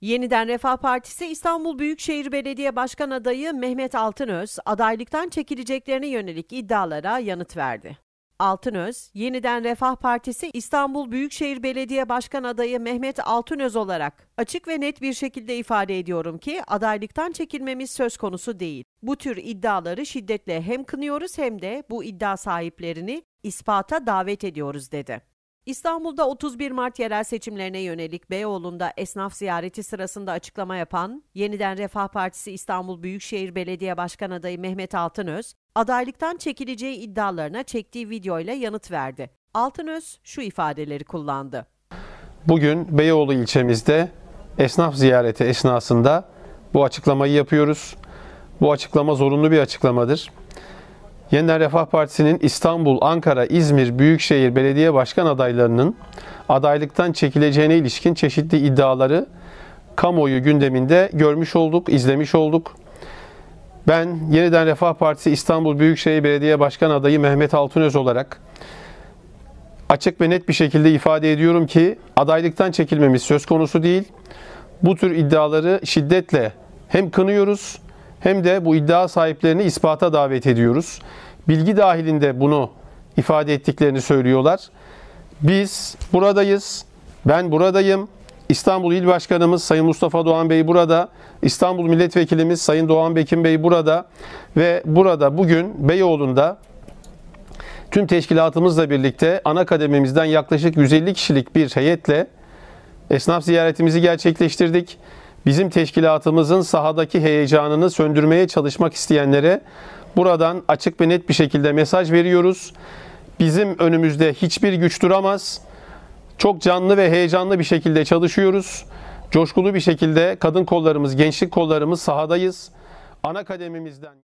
Yeniden Refah Partisi İstanbul Büyükşehir Belediye Başkan adayı Mehmet Altınöz adaylıktan çekileceklerine yönelik iddialara yanıt verdi. Altınöz, yeniden Refah Partisi İstanbul Büyükşehir Belediye Başkan adayı Mehmet Altınöz olarak açık ve net bir şekilde ifade ediyorum ki adaylıktan çekilmemiz söz konusu değil. Bu tür iddiaları şiddetle hem kınıyoruz hem de bu iddia sahiplerini ispata davet ediyoruz dedi. İstanbul'da 31 Mart yerel seçimlerine yönelik Beyoğlu'nda esnaf ziyareti sırasında açıklama yapan Yeniden Refah Partisi İstanbul Büyükşehir Belediye Başkan adayı Mehmet Altınöz, adaylıktan çekileceği iddialarına çektiği videoyla yanıt verdi. Altınöz şu ifadeleri kullandı. Bugün Beyoğlu ilçemizde esnaf ziyareti esnasında bu açıklamayı yapıyoruz. Bu açıklama zorunlu bir açıklamadır. Yeniden Refah Partisi'nin İstanbul, Ankara, İzmir Büyükşehir Belediye Başkan adaylarının adaylıktan çekileceğine ilişkin çeşitli iddiaları kamuoyu gündeminde görmüş olduk, izlemiş olduk. Ben yeniden Refah Partisi İstanbul Büyükşehir Belediye Başkan adayı Mehmet Altunöz olarak açık ve net bir şekilde ifade ediyorum ki adaylıktan çekilmemiz söz konusu değil. Bu tür iddiaları şiddetle hem kınıyoruz hem de bu iddia sahiplerini ispata davet ediyoruz. Bilgi dahilinde bunu ifade ettiklerini söylüyorlar. Biz buradayız, ben buradayım. İstanbul İl Başkanımız Sayın Mustafa Doğan Bey burada, İstanbul Milletvekilimiz Sayın Doğan Bekim Bey burada ve burada bugün Beyoğlu'nda tüm teşkilatımızla birlikte ana kademimizden yaklaşık 150 kişilik bir heyetle esnaf ziyaretimizi gerçekleştirdik bizim teşkilatımızın sahadaki heyecanını söndürmeye çalışmak isteyenlere buradan açık ve net bir şekilde mesaj veriyoruz. Bizim önümüzde hiçbir güç duramaz. Çok canlı ve heyecanlı bir şekilde çalışıyoruz. Coşkulu bir şekilde kadın kollarımız, gençlik kollarımız sahadayız. Ana kademimizden